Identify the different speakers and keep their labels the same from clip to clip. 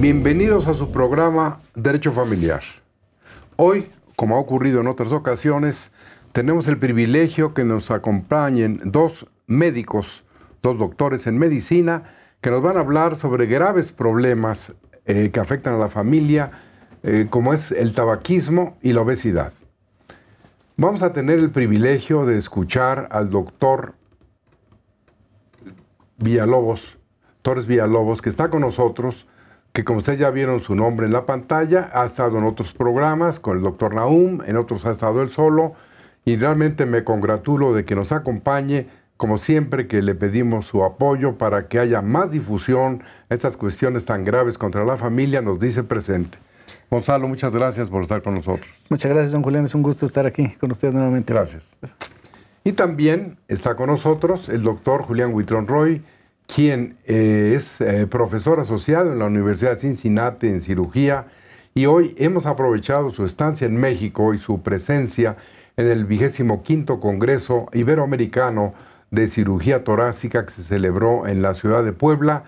Speaker 1: Bienvenidos a su programa Derecho Familiar. Hoy, como ha ocurrido en otras ocasiones, tenemos el privilegio que nos acompañen dos médicos, dos doctores en medicina, que nos van a hablar sobre graves problemas eh, que afectan a la familia, eh, como es el tabaquismo y la obesidad. Vamos a tener el privilegio de escuchar al doctor Villalobos, Torres Villalobos, que está con nosotros, que como ustedes ya vieron su nombre en la pantalla, ha estado en otros programas con el doctor Naum, en otros ha estado él solo, y realmente me congratulo de que nos acompañe como siempre, que le pedimos su apoyo para que haya más difusión a estas cuestiones tan graves contra la familia, nos dice presente. Gonzalo, muchas gracias por estar con nosotros.
Speaker 2: Muchas gracias, don Julián. Es un gusto estar aquí con usted nuevamente. Gracias.
Speaker 1: Y también está con nosotros el doctor Julián Huitrón Roy, quien eh, es eh, profesor asociado en la Universidad de Cincinnati en cirugía. Y hoy hemos aprovechado su estancia en México y su presencia en el vigésimo quinto Congreso Iberoamericano de cirugía torácica que se celebró en la ciudad de Puebla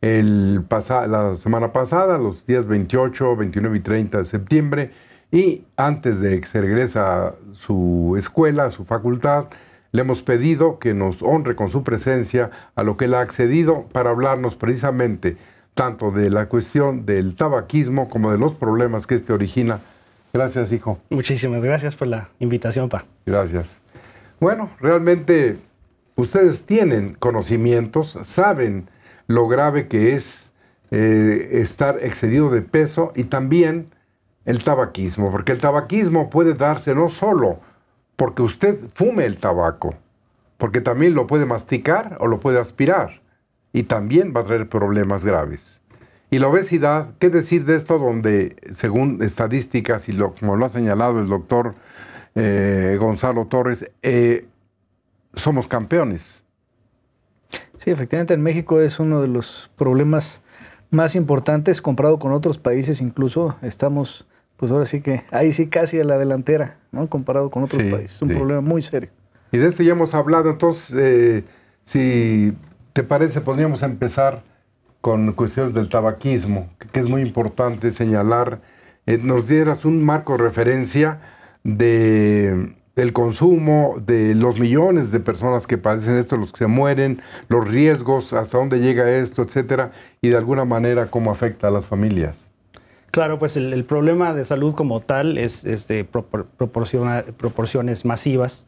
Speaker 1: el la semana pasada, los días 28, 29 y 30 de septiembre. Y antes de que se regrese a su escuela, a su facultad, le hemos pedido que nos honre con su presencia a lo que él ha accedido para hablarnos precisamente tanto de la cuestión del tabaquismo como de los problemas que este origina. Gracias, hijo.
Speaker 3: Muchísimas gracias por la invitación, pa.
Speaker 1: Gracias. Bueno, realmente Ustedes tienen conocimientos, saben lo grave que es eh, estar excedido de peso y también el tabaquismo, porque el tabaquismo puede darse no solo porque usted fume el tabaco, porque también lo puede masticar o lo puede aspirar y también va a traer problemas graves. Y la obesidad, ¿qué decir de esto donde, según estadísticas y lo, como lo ha señalado el doctor eh, Gonzalo Torres, eh, somos campeones.
Speaker 2: Sí, efectivamente en México es uno de los problemas más importantes comparado con otros países, incluso estamos, pues ahora sí que ahí sí casi a la delantera, ¿no? Comparado con
Speaker 1: otros países, es un problema muy serio. Y de esto ya hemos hablado, entonces, eh, si te parece, podríamos empezar con cuestiones del tabaquismo, que es muy importante señalar. Eh, nos dieras un marco de referencia de el consumo, de los millones de personas que padecen esto, los que se mueren, los riesgos, hasta dónde llega esto, etcétera, y de alguna manera cómo afecta a las familias.
Speaker 3: Claro, pues el, problema de salud como tal es, de proporciones masivas.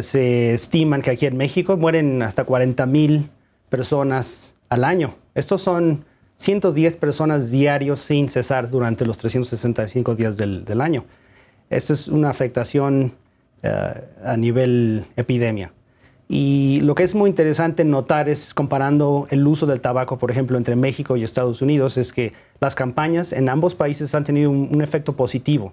Speaker 3: Se estiman que aquí en México mueren hasta 40 mil personas al año. Estos son 110 personas diarios sin cesar durante los 365 días del, del año. Esto es una afectación eh, a nivel epidemia. Y lo que es muy interesante notar es comparando el uso del tabaco, por ejemplo, entre México y Estados Unidos, es que las campañas en ambos países han tenido un, efecto positivo.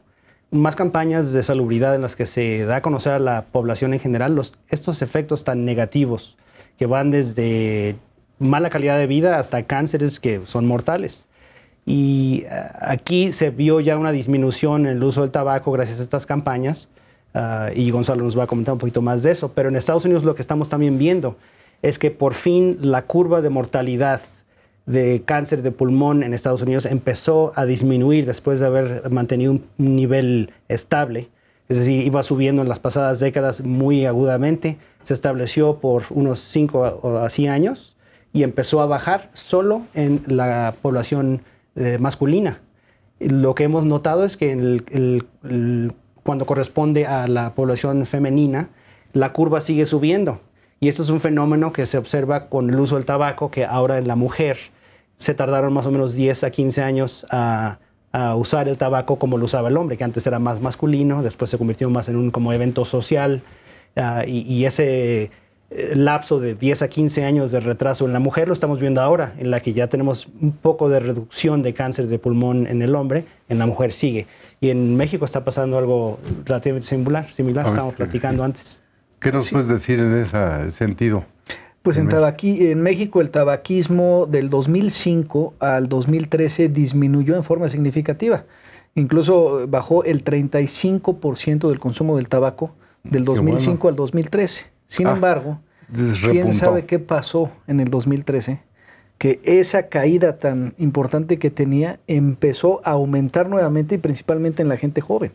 Speaker 3: Más campañas de salubridad en las que se da a conocer a la población en general los, estos efectos tan negativos que van desde mala calidad de vida hasta cánceres que son mortales. Y eh, aquí se vio ya una disminución en el uso del tabaco gracias a estas campañas Ah, y Gonzalo nos va a comentar un poquito más de eso, pero en Estados Unidos lo que estamos también viendo es que por fin la curva de mortalidad de cáncer de pulmón en Estados Unidos empezó a disminuir después de haber mantenido un nivel estable, es decir, iba subiendo en las pasadas décadas muy agudamente, se estableció por unos 5 o así años y empezó a bajar solo en la población eh, masculina. Lo que hemos notado es que en el cuando corresponde a la población femenina, la curva sigue subiendo. Y esto es un fenómeno que se observa con el uso del tabaco, que ahora en la mujer se tardaron más o menos 10 a 15 años a, usar el tabaco como lo usaba el hombre, que antes era más masculino, después se convirtió más en un como evento social. Ah, y, y ese eh, lapso de 10 a 15 años de retraso en la mujer lo estamos viendo ahora, en la que ya tenemos un poco de reducción de cáncer de pulmón en el hombre, en la mujer sigue. Y en México está pasando algo relativamente similar, similar estábamos platicando antes.
Speaker 1: ¿Qué nos puedes decir en ese sentido? Pues en,
Speaker 2: en México el tabaquismo del 2005 al 2013 disminuyó en forma significativa. Incluso eh, bajó el 35% del consumo del tabaco del 2005 al 2013. Sin ah, embargo, ¿quién sabe qué pasó en el 2013? que esa caída tan importante que tenía empezó a aumentar nuevamente y principalmente en la gente joven.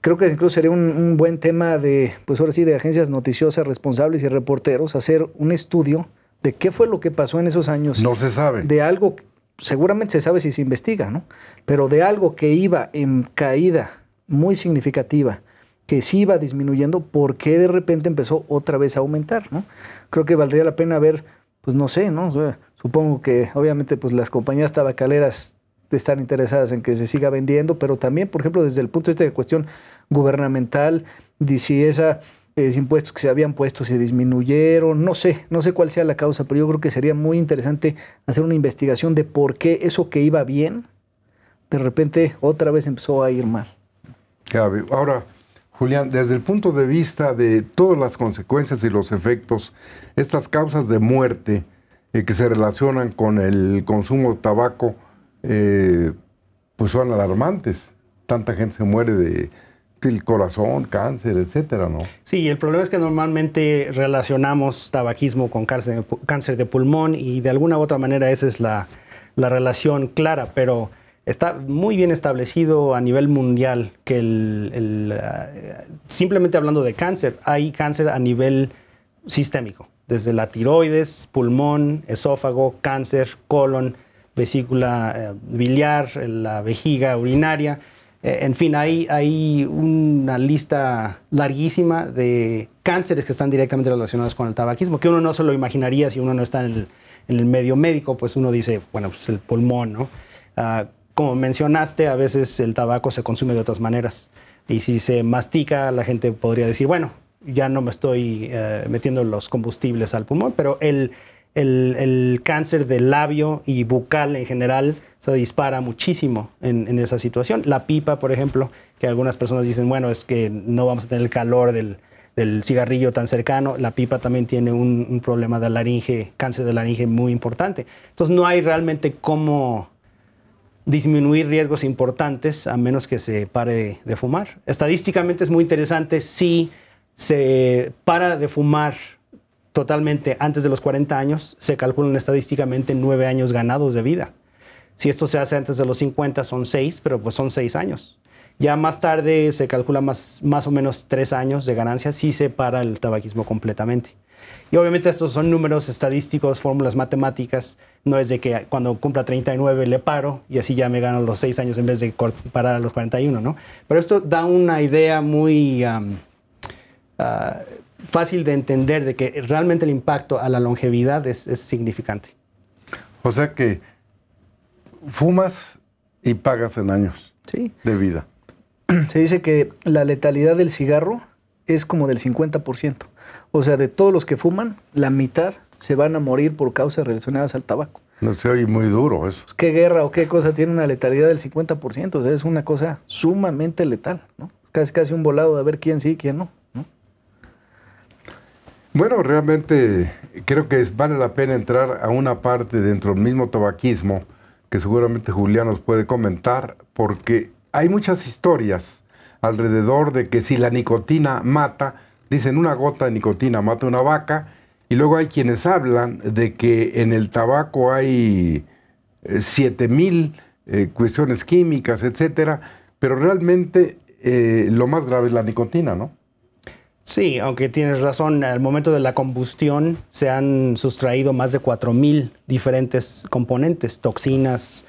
Speaker 2: Creo que incluso sería un, buen tema de, pues ahora sí, de agencias noticiosas, responsables y reporteros, hacer un estudio de qué fue lo que pasó en esos años. No se sabe. De algo, seguramente se sabe si se investiga, ¿no? Pero de algo que iba en caída muy significativa, que sí iba disminuyendo, ¿por qué de repente empezó otra vez a aumentar, ¿no? Creo que valdría la pena ver, pues no sé, ¿no? Supongo que obviamente pues las compañías tabacaleras están interesadas en que se siga vendiendo, pero también, por ejemplo, desde el punto de vista de cuestión gubernamental, si esa impuestos que se habían puesto se disminuyeron, no sé, no sé cuál sea la causa, pero yo creo que sería muy interesante hacer una investigación de por qué eso que iba bien, de repente otra vez
Speaker 1: empezó a ir mal. Ahora, Julián, desde el punto de vista de todas las consecuencias y los efectos, estas causas de muerte, eh, que se relacionan con el consumo de tabaco, eh, pues son alarmantes. Tanta gente se muere de, el corazón, cáncer, etcétera, ¿no?
Speaker 3: Sí, el problema es que normalmente relacionamos tabaquismo con cáncer, cáncer de pulmón y de alguna u otra manera esa es la, relación clara, pero está muy bien establecido a nivel mundial que el, ah, simplemente hablando de cáncer, hay cáncer a nivel sistémico desde la tiroides, pulmón, esófago, cáncer, colon, vesícula eh, biliar, la vejiga urinaria. Eh, en fin, hay, una lista larguísima de cánceres que están directamente relacionados con el tabaquismo, que uno no se lo imaginaría si uno no está en el, medio médico, pues uno dice, bueno, pues el pulmón, ¿no? Ah, como mencionaste, a veces el tabaco se consume de otras maneras. Y si se mastica, la gente podría decir, bueno, ya no me estoy eh, metiendo los combustibles al pulmón, pero el, cáncer del labio y bucal en general se dispara muchísimo en, esa situación. La pipa, por ejemplo, que algunas personas dicen, bueno, es que no vamos a tener el calor del, cigarrillo tan cercano. La pipa también tiene un, problema de laringe, cáncer de laringe muy importante. Entonces no hay realmente cómo disminuir riesgos importantes a menos que se pare de fumar. Estadísticamente es muy interesante, sí. Si se para de fumar totalmente antes de los 40 años, se calculan estadísticamente nueve años ganados de vida. Si esto se hace antes de los 50 son seis, pero pues son seis años. Ya más tarde se calcula más, más o menos tres años de ganancia si se para el tabaquismo completamente. Y obviamente estos son números estadísticos, fórmulas matemáticas. No es de que cuando cumpla 39 le paro y así ya me gano los 6 años en vez de parar a los 41, ¿no? Pero esto da una idea muy Ah, fácil de entender de que realmente el impacto a la longevidad es, significante.
Speaker 1: O sea que fumas y pagas en años de vida.
Speaker 2: Se dice que la letalidad del cigarro es como del 50%. O sea, de todos los que fuman, la mitad se van a morir por causas relacionadas al tabaco.
Speaker 1: No sé, muy duro eso. Pues,
Speaker 2: ¿Qué guerra o qué cosa tiene una letalidad del 50%? O sea, es una cosa sumamente letal, ¿no? Casi, casi un volado de ver quién sí y quién no.
Speaker 1: Bueno, realmente creo que vale la pena entrar a una parte dentro del mismo tabaquismo que seguramente Julián nos puede comentar, porque hay muchas historias alrededor de que si la nicotina mata, dicen una gota de nicotina mata una vaca, y luego hay quienes hablan de que en el tabaco hay 7000 eh, mil eh, cuestiones químicas, etcétera, pero realmente eh, lo más grave es la nicotina, ¿no?
Speaker 3: Sí, aunque tienes razón, al momento de la combustión se han sustraído más de 4.000 diferentes componentes, toxinas,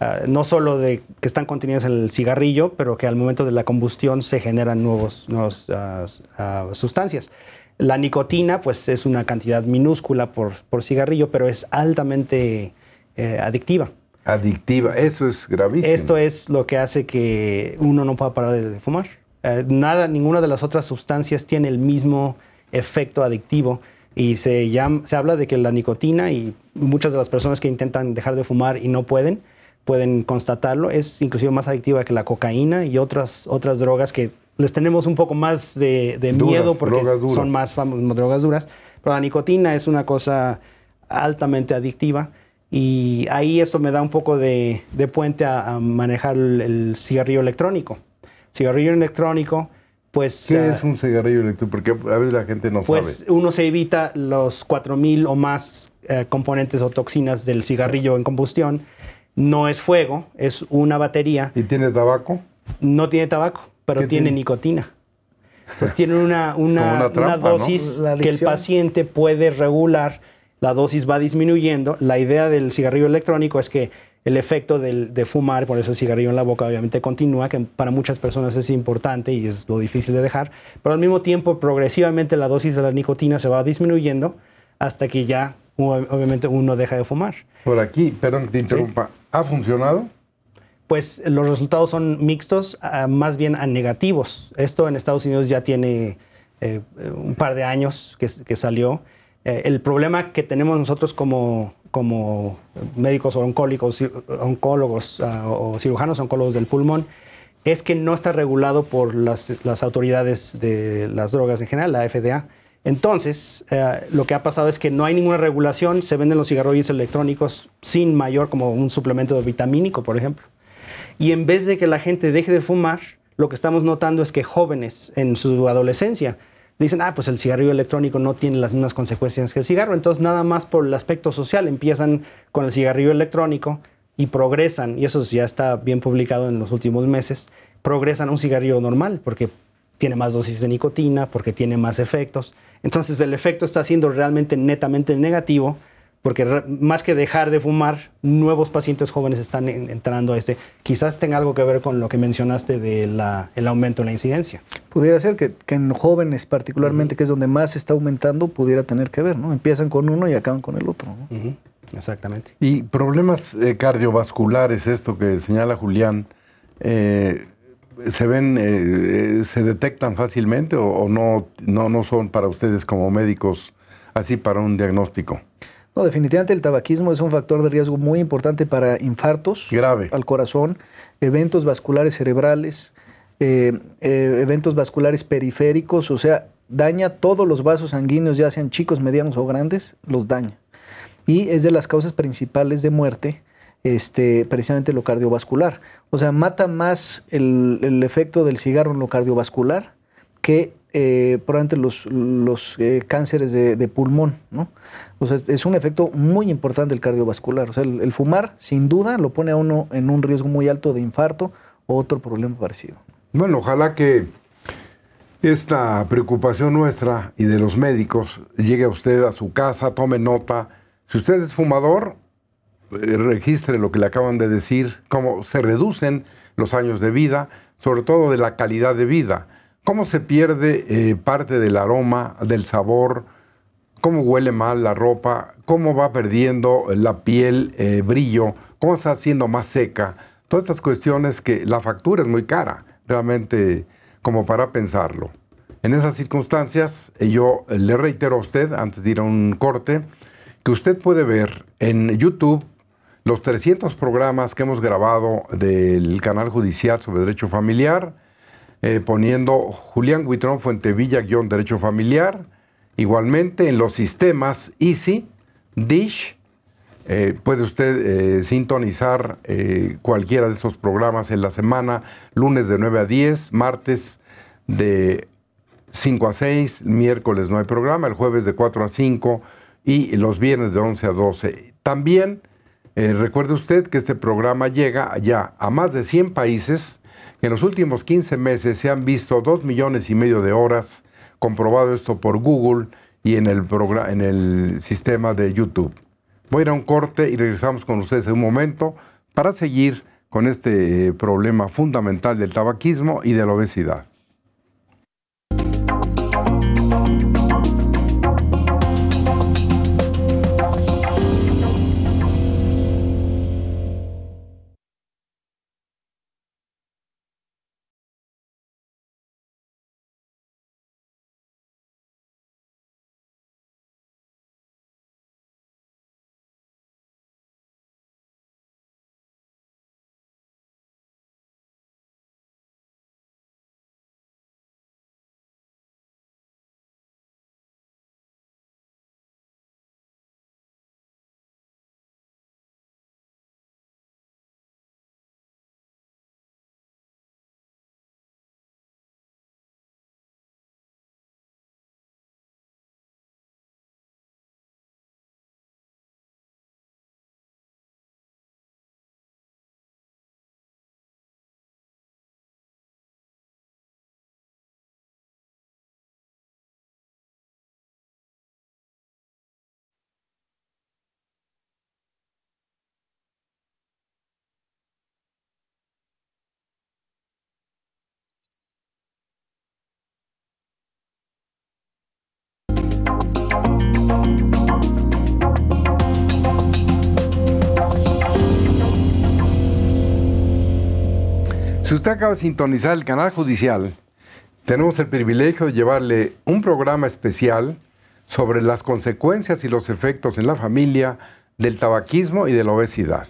Speaker 3: ah, no solo de que están contenidas en el cigarrillo, pero que al momento de la combustión se generan nuevas nuevos, ah, ah, sustancias. La nicotina, pues es una cantidad minúscula por, por cigarrillo, pero es altamente eh, adictiva.
Speaker 1: Adictiva, eso
Speaker 3: es gravísimo. Esto es lo que hace que uno no pueda parar de fumar. Eh, nada, ninguna de las otras sustancias tiene el mismo efecto adictivo y se, llama, se habla de que la nicotina y muchas de las personas que intentan dejar de fumar y no pueden, pueden constatarlo, es inclusive más adictiva que la cocaína y otras, otras drogas que les tenemos un poco más de, miedo porque son más famosas, drogas duras, pero la nicotina es una cosa altamente adictiva y ahí esto me da un poco de, puente a, manejar el cigarrillo electrónico cigarrillo electrónico, pues... ¿Qué ah, es un
Speaker 1: cigarrillo electrónico? Porque a veces la gente no pues, sabe.
Speaker 3: Pues uno se evita los 4.000 o más eh, componentes o toxinas del cigarrillo en combustión. No es fuego, es una batería. ¿Y tiene tabaco? No tiene tabaco, pero tiene, nicotina. Entonces tiene una, una, dosis que el paciente puede regular, la dosis va disminuyendo. La idea del cigarrillo electrónico es que el efecto de fumar, por eso el cigarrillo en la boca obviamente continúa, que para muchas personas es importante y es lo difícil de dejar, pero al mismo tiempo progresivamente la dosis de la nicotina se va disminuyendo hasta que ya obviamente uno deja de fumar.
Speaker 1: Por aquí, perdón que te interrumpa, ¿ha funcionado?
Speaker 3: Pues los resultados son mixtos, ah, más bien a ah, negativos. Esto en Estados Unidos ya tiene eh, eh, un par de años que, salió. Eh, el problema que tenemos nosotros como como médicos oncólogos, oncólogos ah, o cirujanos oncólogos del pulmón, es que no está regulado por las, autoridades de las drogas en general, la FDA. Entonces, eh, lo que ha pasado es que no hay ninguna regulación, se venden los cigarrillos electrónicos sin mayor como un suplemento vitamínico, por ejemplo. Y en vez de que la gente deje de fumar, lo que estamos notando es que jóvenes en su adolescencia dicen, ah, pues el cigarrillo electrónico no tiene las mismas consecuencias que el cigarro, entonces nada más por el aspecto social empiezan con el cigarrillo electrónico y progresan, y eso ya está bien publicado en los últimos meses, progresan a un cigarrillo normal porque tiene más dosis de nicotina, porque tiene más efectos. Entonces el efecto está siendo realmente netamente negativo porque más que dejar de fumar, nuevos pacientes jóvenes están entrando a este. Quizás tenga algo que ver con lo que
Speaker 2: mencionaste del aumento en la incidencia. Pudiera ser que, en jóvenes particularmente, que es donde más está aumentando, pudiera tener que ver, ¿no? Empiezan con uno y acaban con el otro. Exactamente.
Speaker 1: Y problemas eh, cardiovasculares, esto que señala Julián, eh, ¿se ven, eh, se detectan fácilmente o, no, no, no son para ustedes como médicos así para un diagnóstico?
Speaker 2: No, definitivamente el tabaquismo es un factor de riesgo muy importante para infartos al corazón, eventos vasculares cerebrales, eh, eh, eventos vasculares periféricos, o sea, daña todos los vasos sanguíneos, ya sean chicos, medianos o grandes, los daña. Y es de las causas principales de muerte este, precisamente lo cardiovascular. O sea, mata más el, el, efecto del cigarro en lo cardiovascular que eh, probablemente los, eh, cánceres de, pulmón, O sea, es un efecto muy importante el cardiovascular. O sea, el, fumar, sin duda, lo pone a uno en un riesgo muy alto de infarto o otro problema
Speaker 1: parecido. Bueno, ojalá que esta preocupación nuestra y de los médicos llegue a usted a su casa, tome nota. Si usted es fumador, eh, registre lo que le acaban de decir, cómo se reducen los años de vida, sobre todo de la calidad de vida ¿Cómo se pierde eh, parte del aroma, del sabor? ¿Cómo huele mal la ropa? ¿Cómo va perdiendo la piel eh, brillo? ¿Cómo está haciendo más seca? Todas estas cuestiones que la factura es muy cara, realmente como para pensarlo. En esas circunstancias, eh, yo le reitero a usted, antes de ir a un corte, que usted puede ver en YouTube los 300 programas que hemos grabado del canal judicial sobre derecho familiar, eh, poniendo Julián Huitrón Fuentevilla, guión Derecho Familiar. Igualmente en los sistemas Easy, Dish, eh, puede usted eh, sintonizar cualquiera de estos programas en la semana, lunes de 9 a 10, martes de 5 a 6, miércoles no hay programa, el jueves de 4 a 5 y los viernes de 11 a 12. También recuerde usted que este programa llega ya a más de 100 países en los últimos 15 meses se han visto 2 millones y medio de horas, comprobado esto por Google y en el, sistema de YouTube. Voy a ir a un corte y regresamos con ustedes en un momento para seguir con este eh, problema fundamental del tabaquismo y de la obesidad. Si usted acaba de sintonizar el canal judicial, tenemos el privilegio de llevarle un programa especial sobre las consecuencias y los efectos en la familia del tabaquismo y de la obesidad.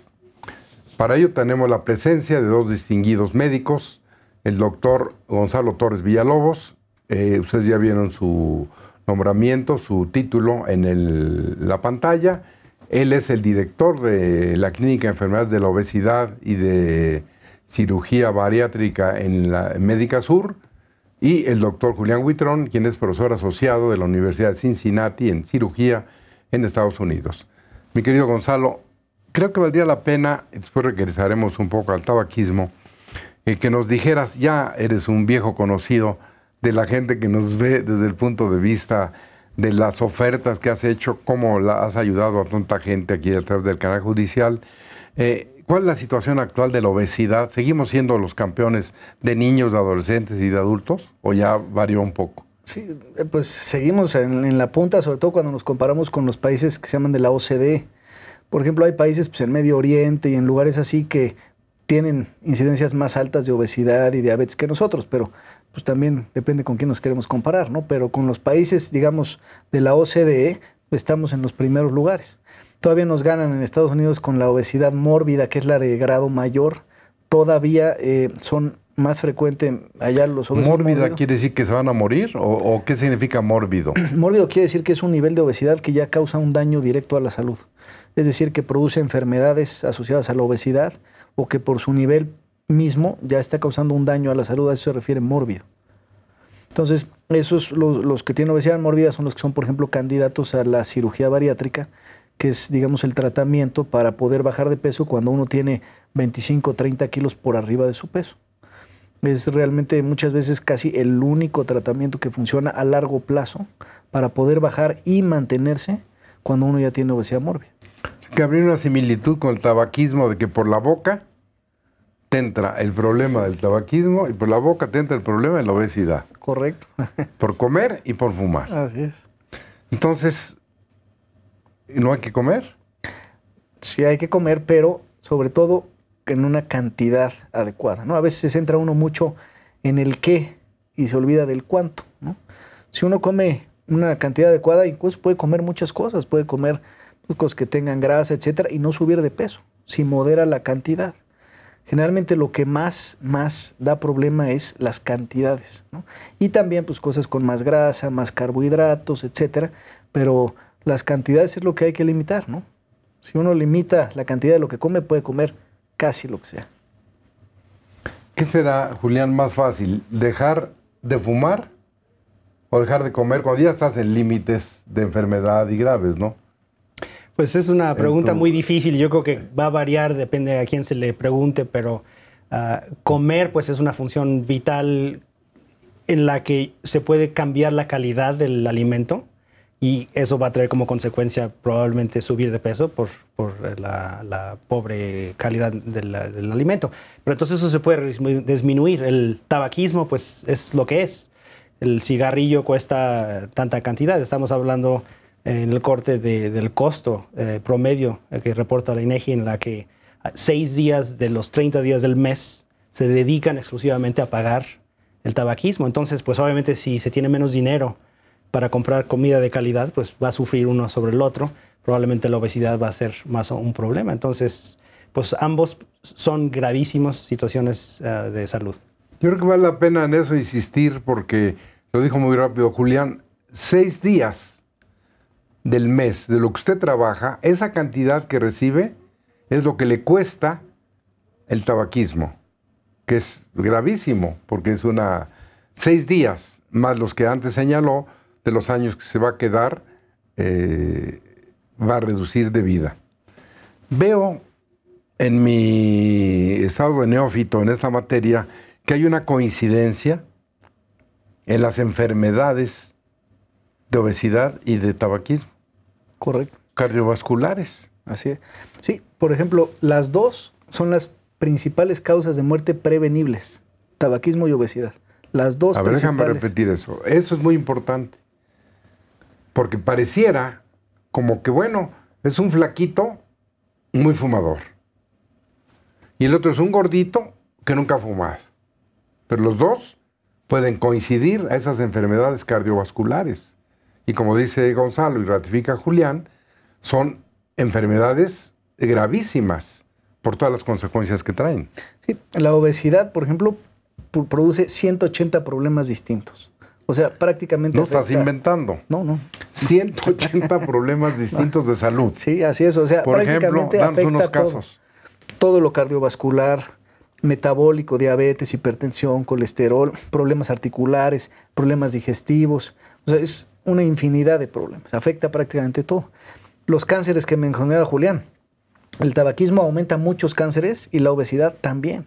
Speaker 1: Para ello tenemos la presencia de dos distinguidos médicos, el doctor Gonzalo Torres Villalobos, eh, ustedes ya vieron su nombramiento, su título en la pantalla, él es el director de la Clínica de Enfermedades de la Obesidad y de cirugía bariátrica en la Médica Sur, y el doctor Julián Huitrón, quien es profesor asociado de la Universidad de Cincinnati en cirugía en Estados Unidos. Mi querido Gonzalo, creo que valdría la pena, después regresaremos un poco al tabaquismo, eh, que nos dijeras, ya eres un viejo conocido de la gente que nos ve desde el punto de vista de las ofertas que has hecho, cómo has ayudado a tanta gente aquí a través del canal judicial. Eh, ¿Cuál es la situación actual de la obesidad? ¿Seguimos siendo los campeones de niños, de adolescentes y de adultos? ¿O ya varió un poco?
Speaker 2: Sí, eh, pues seguimos en, la punta, sobre todo cuando nos comparamos con los países que se llaman de la OCDE. Por ejemplo, hay países pues, en Medio Oriente y en lugares así que tienen incidencias más altas de obesidad y diabetes que nosotros, pero pues también depende con quién nos queremos comparar, ¿no? Pero con los países, digamos, de la OCDE, pues, estamos en los primeros lugares. Todavía nos ganan en Estados Unidos con la obesidad mórbida, que es la de grado mayor. Todavía eh, son más frecuentes allá los obesos. ¿Mórbida quiere
Speaker 1: decir que se van a morir o, qué significa mórbido?
Speaker 2: mórbido quiere decir que es un nivel de obesidad que ya causa un daño directo a la salud. Es decir, que produce enfermedades asociadas a la obesidad o que por su nivel mismo ya está causando un daño a la salud. A eso se refiere mórbido. Entonces, esos los, los que tienen obesidad mórbida son los que son, por ejemplo, candidatos a la cirugía bariátrica, que es, digamos, el tratamiento para poder bajar de peso cuando uno tiene 25 o 30 kilos por arriba de su peso. Es realmente muchas veces casi el único tratamiento que funciona a largo plazo para poder bajar y mantenerse cuando uno ya tiene obesidad mórbida.
Speaker 1: Que habría una similitud con el tabaquismo de que por la boca te entra el problema del tabaquismo y por la boca te entra el problema de la obesidad. Correcto. por comer y por fumar. Así es. Entonces, no hay que comer? Sí,
Speaker 2: hay que comer, pero sobre todo en una cantidad adecuada. ¿no? A veces se centra uno mucho en el qué y se olvida del cuánto. ¿no? Si uno come una cantidad adecuada, incluso puede comer muchas cosas, puede comer cosas que tengan grasa, etcétera, y no subir de peso, si modera la cantidad. Generalmente lo que más, más da problema es las cantidades, Y también pues cosas con más grasa, más carbohidratos, etcétera, pero las cantidades es lo que hay que limitar, ¿no? Si uno limita la cantidad de lo que come, puede comer casi lo que sea.
Speaker 1: ¿Qué será, Julián, más fácil? ¿Dejar de fumar o dejar de comer cuando ya estás en límites de enfermedad y graves, ¿no? Pues es una pregunta muy
Speaker 3: difícil. Yo creo que va a variar, depende a quién se le pregunte, pero ah, comer pues es una función vital en la que se puede cambiar la calidad del alimento y eso va a traer como consecuencia probablemente subir de peso por, por la, pobre calidad del, alimento. Pero entonces eso se puede disminuir. El tabaquismo pues es lo que es. El cigarrillo cuesta tanta cantidad. Estamos hablando en el corte del costo eh, promedio que reporta la INEGI e en la que seis días de los 30 días del mes se dedican exclusivamente a pagar el tabaquismo. Entonces pues obviamente si se tiene menos dinero, para comprar comida de calidad, pues va a sufrir uno sobre el otro. Probablemente la obesidad va a ser más un problema. Entonces, pues ambos son gravísimas situaciones eh, de salud.
Speaker 1: Yo creo que vale la pena en eso insistir porque, lo dijo muy rápido Julián, seis días del mes de lo que usted trabaja, esa cantidad que recibe es lo que le cuesta el tabaquismo, que es gravísimo porque es una seis días más los que antes señaló, de los años que se va a quedar eh, va a reducir de vida. Veo en mi estado de neófito en esta materia que hay una coincidencia en las enfermedades de obesidad y de tabaquismo. Correcto. Cardiovasculares. Así es. Sí,
Speaker 2: por ejemplo, las dos son las principales causas de muerte prevenibles,
Speaker 1: tabaquismo y obesidad. Las dos A ver, déjame repetir eso. Eso es muy importante porque pareciera como que, bueno, es un flaquito muy fumador. Y el otro es un gordito que nunca ha fumado. Pero los dos pueden coincidir a esas enfermedades cardiovasculares. Y como dice Gonzalo y ratifica Julián, son enfermedades gravísimas por todas las consecuencias que traen. Sí, la obesidad, por ejemplo,
Speaker 2: produce 180 problemas distintos. O sea, prácticamente. No estás inventando. No, no. 180 problemas distintos de salud. Sí, así es. O sea, Por ejemplo, afecta unos casos. Todo, todo lo cardiovascular, metabólico, diabetes, hipertensión, colesterol, problemas articulares, problemas digestivos. O sea, es una infinidad de problemas. Afecta prácticamente todo. Los cánceres que mencionaba Julián. El tabaquismo aumenta muchos cánceres y la obesidad también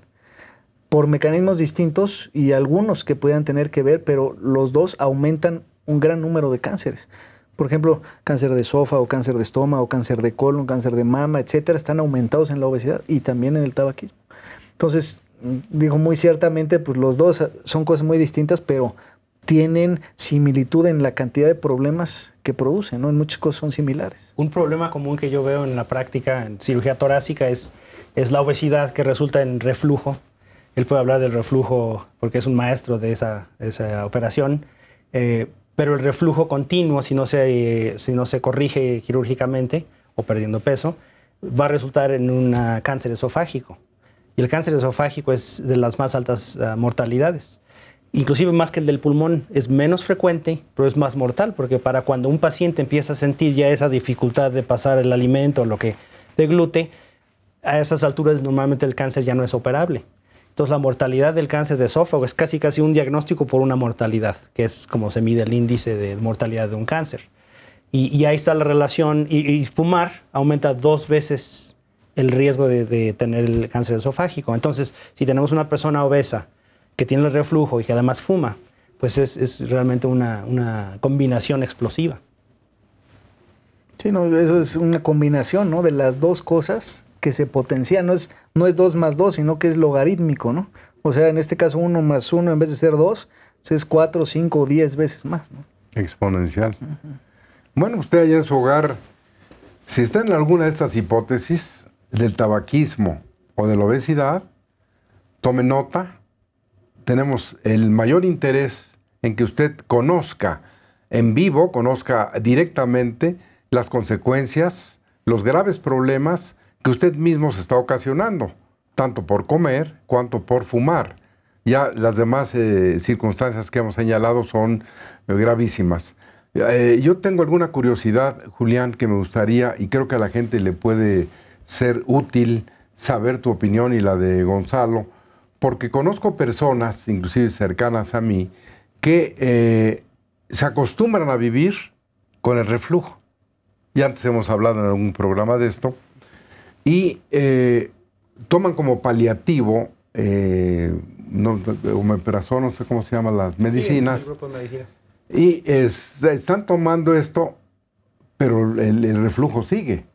Speaker 2: por mecanismos distintos y algunos que puedan tener que ver, pero los dos aumentan un gran número de cánceres. Por ejemplo, cáncer de o cáncer de estómago, o cáncer de colon, cáncer de mama, etcétera, están aumentados en la obesidad y también en el tabaquismo. Entonces, mm, digo muy ciertamente, pues los dos ah, son cosas muy distintas, pero tienen similitud en la cantidad de problemas que producen, ¿no? En muchas cosas son similares. Un problema común que yo veo en la práctica en cirugía
Speaker 3: torácica es, es la obesidad que resulta en reflujo él puede hablar del reflujo porque es un maestro de esa, operación, eh, pero el reflujo continuo, si no, se, corrige quirúrgicamente o perdiendo peso, va a resultar en un cáncer esofágico. Y el cáncer esofágico es de las más altas ah, mortalidades. Inclusive más que el del pulmón, es menos frecuente, pero es más mortal, porque para cuando un paciente empieza a sentir ya esa dificultad de pasar el alimento o lo que deglute, a esas alturas normalmente el cáncer ya no es operable. Entonces la mortalidad del cáncer de esófago es casi casi un diagnóstico por una mortalidad, que es como se mide el índice de mortalidad de un cáncer. Y, ahí está la relación, y, fumar aumenta dos veces el riesgo de, de, tener el cáncer esofágico. Entonces, si tenemos una persona obesa que tiene el reflujo y que además fuma, pues es, es realmente una, una combinación explosiva.
Speaker 2: Sí, no, eso es una combinación ¿no? de las dos cosas que se potencia, no es, no es 2 más 2, sino que es logarítmico, ¿no? O sea, en este caso 1 más 1 en vez de ser 2, es 4, 5 10 veces más, ¿no?
Speaker 1: Exponencial. Bueno, usted allá en su hogar, si está en alguna de estas hipótesis del tabaquismo o de la obesidad, tome nota. Tenemos el mayor interés en que usted conozca en vivo, conozca directamente las consecuencias, los graves problemas que usted mismo se está ocasionando, tanto por comer cuanto por fumar. Ya las demás eh, circunstancias que hemos señalado son eh, gravísimas. Eh, yo tengo alguna curiosidad, Julián, que me gustaría, y creo que a la gente le puede ser útil saber tu opinión y la de Gonzalo, porque conozco personas, inclusive cercanas a mí, que se acostumbran a vivir con el reflujo. Y antes hemos hablado en algún programa de esto, y eh, toman como paliativo eh, no, omeprazol, no sé cómo se llaman las medicinas. Y están tomando esto, pero el, reflujo sigue.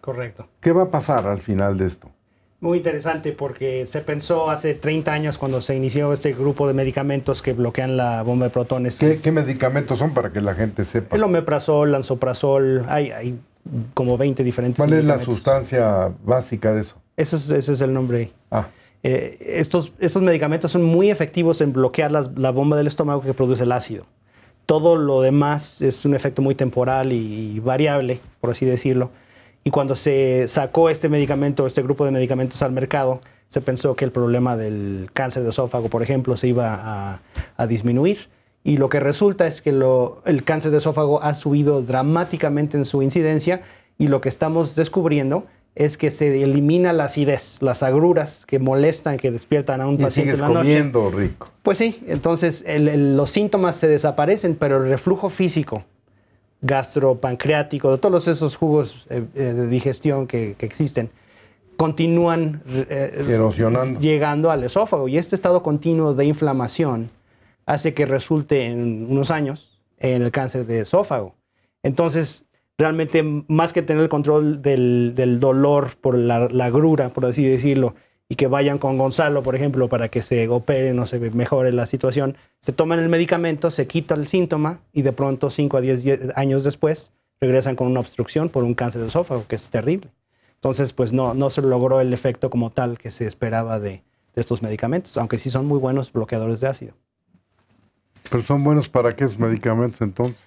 Speaker 1: Correcto. ¿Qué va a pasar al final de esto?
Speaker 3: Muy interesante porque se pensó hace 30 años cuando se inició este grupo de medicamentos que bloquean la bomba de protones. ¿Qué, ¿qué medicamentos son para que la gente sepa? El omeprazol, lanzoprazol, hay, hay como 20 diferentes. ¿Cuál es la
Speaker 1: sustancia básica de eso?
Speaker 3: Eso es, el nombre. Ah. Eh, estos, medicamentos son muy efectivos en bloquear la bomba del estómago que produce el ácido. Todo lo demás es un efecto muy temporal y, variable, por así decirlo. Y cuando se sacó este medicamento, este grupo de medicamentos al mercado, se pensó que el problema del cáncer de esófago, por ejemplo, se iba a disminuir y lo que resulta es que el cáncer de esófago ha subido dramáticamente en su incidencia y lo que estamos descubriendo es que se elimina la acidez, las agruras que molestan, que despiertan a un paciente en la noche. comiendo rico. Pues sí, entonces los síntomas se desaparecen, pero el reflujo físico, gastropancreático, de todos esos jugos eh, eh, de digestión que, existen, continúan eh, llegando al esófago y este estado continuo de inflamación hace que resulte en unos años en el cáncer de esófago. Entonces, realmente, más que tener el control del, dolor por la, grura, por así decirlo, y que vayan con Gonzalo, por ejemplo, para que se opere, o se mejore la situación, se toman el medicamento, se quita el síntoma y de pronto 5 a 10 años después regresan con una obstrucción por un cáncer de esófago, que es terrible. Entonces, pues no, no se logró el efecto como tal que se esperaba de estos medicamentos, aunque sí son muy buenos bloqueadores de ácido.
Speaker 1: Pero son buenos para qué es medicamentos entonces.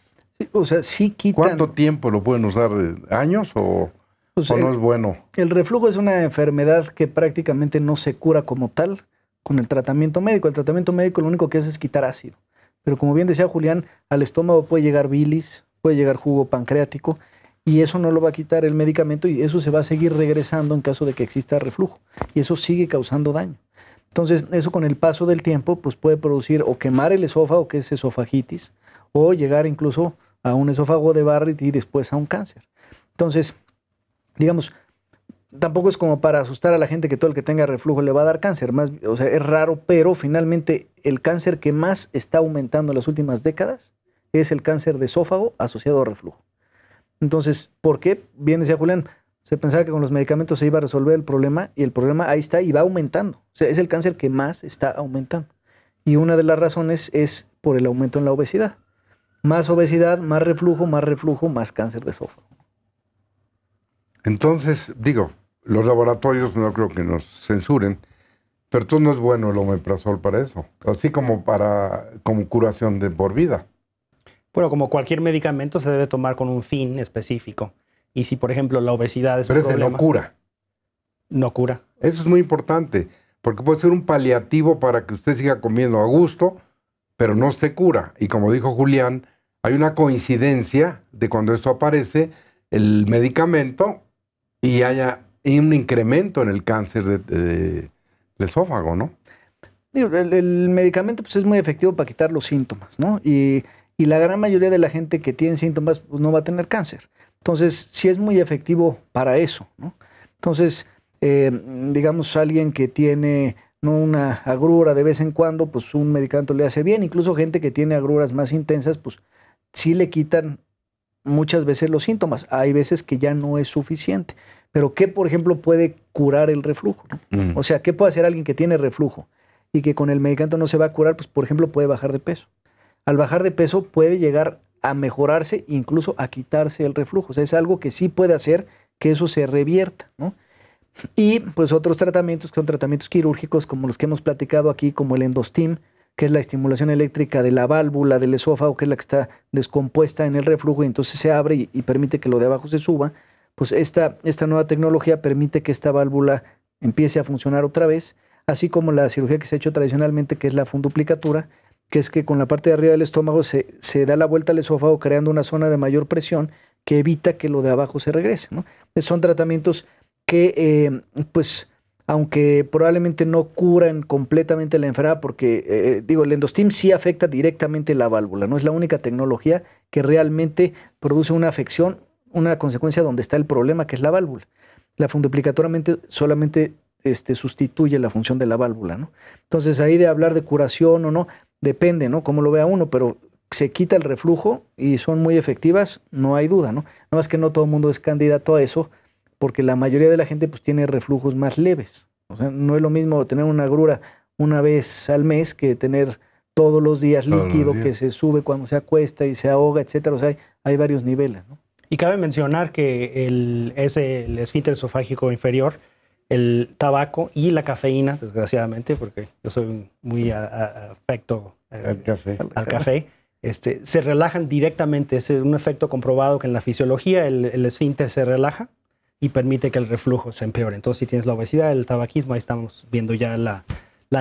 Speaker 1: o sea, sí quitan. ¿Cuánto tiempo lo pueden usar? Eh, ¿Años o, no es bueno? el reflujo
Speaker 2: es una enfermedad que prácticamente no se cura como tal con el tratamiento médico. El tratamiento médico lo único que hace es quitar ácido. Pero como bien decía Julián, al estómago puede llegar bilis, puede llegar jugo pancreático y eso no lo va a quitar el medicamento y eso se va a seguir regresando en caso de que exista reflujo y eso sigue causando daño. Entonces, eso con el paso del tiempo pues puede producir o quemar el esófago, que es esofagitis, o llegar incluso a un esófago de Barrett y después a un cáncer. Entonces, digamos, tampoco es como para asustar a la gente que todo el que tenga reflujo le va a dar cáncer. Más, o sea, es raro, pero finalmente el cáncer que más está aumentando en las últimas décadas es el cáncer de esófago asociado a reflujo. Entonces, ¿por qué? Bien decía Julián, se pensaba que con los medicamentos se iba a resolver el problema y el problema ahí está y va aumentando. O sea, es el cáncer que más está aumentando. Y una de las razones es por el aumento en la obesidad. Más obesidad, más reflujo, más reflujo, más cáncer de esófago.
Speaker 1: Entonces, digo, los laboratorios no creo que nos censuren, pero tú no es bueno el omeprazol para eso, así como para como curación de por vida.
Speaker 3: Bueno, como cualquier medicamento se debe tomar con un fin específico. Y si, por ejemplo, la obesidad es Pero ese no cura.
Speaker 1: No cura. Eso es muy importante, porque puede ser un paliativo para que usted siga comiendo a gusto, pero no se cura. Y como dijo Julián, hay una coincidencia de cuando esto aparece, el medicamento, y haya un incremento en el cáncer de, esófago, ¿no?
Speaker 2: El, el, medicamento pues, es muy efectivo para quitar los síntomas, ¿no? Y, la gran mayoría de la gente que tiene síntomas pues, no va a tener cáncer. Entonces, sí es muy efectivo para eso. ¿no? Entonces, eh, digamos, alguien que tiene no una agrura de vez en cuando, pues un medicamento le hace bien. Incluso gente que tiene agruras más intensas, pues sí le quitan muchas veces los síntomas. Hay veces que ya no es suficiente. Pero ¿qué, por ejemplo, puede curar el reflujo? Mm. O sea, ¿qué puede hacer alguien que tiene reflujo y que con el medicamento no se va a curar? Pues, por ejemplo, puede bajar de peso. Al bajar de peso puede llegar a mejorarse, incluso a quitarse el reflujo. O sea, es algo que sí puede hacer que eso se revierta, ¿no? Y pues otros tratamientos que son tratamientos quirúrgicos como los que hemos platicado aquí, como el endostim, que es la estimulación eléctrica de la válvula del esófago, que es la que está descompuesta en el reflujo y entonces se abre y, permite que lo de abajo se suba. Pues esta, esta nueva tecnología permite que esta válvula empiece a funcionar otra vez, así como la cirugía que se ha hecho tradicionalmente, que es la funduplicatura, que es que con la parte de arriba del estómago se, da la vuelta al esófago creando una zona de mayor presión que evita que lo de abajo se regrese. Son tratamientos que, eh, pues, aunque probablemente no curan completamente la enfermedad, porque, eh, digo, el endostim sí afecta directamente la válvula, no es la única tecnología que realmente produce una afección, una consecuencia donde está el problema, que es la válvula. La funduplicatoramente solamente este, sustituye la función de la válvula, ¿no? Entonces, ahí de hablar de curación o no, depende, ¿no? Cómo lo vea uno, pero se quita el reflujo y son muy efectivas, no hay duda, ¿no? Nada más que no todo el mundo es candidato a eso, porque la mayoría de la gente pues tiene reflujos más leves. O sea, no es lo mismo tener una agrura una vez al mes que tener todos los días líquido que se sube cuando se acuesta y se ahoga, etcétera. O sea, hay, varios niveles, ¿no?
Speaker 3: Y cabe mencionar que el, es el esfínter esofágico inferior, el tabaco y la cafeína, desgraciadamente, porque yo soy muy afecto eh, al café. este, se relajan directamente. Es un efecto comprobado que en la fisiología el, esfínter se relaja y permite que el reflujo se empeore. Entonces, si tienes la obesidad, el tabaquismo, ahí estamos viendo ya la,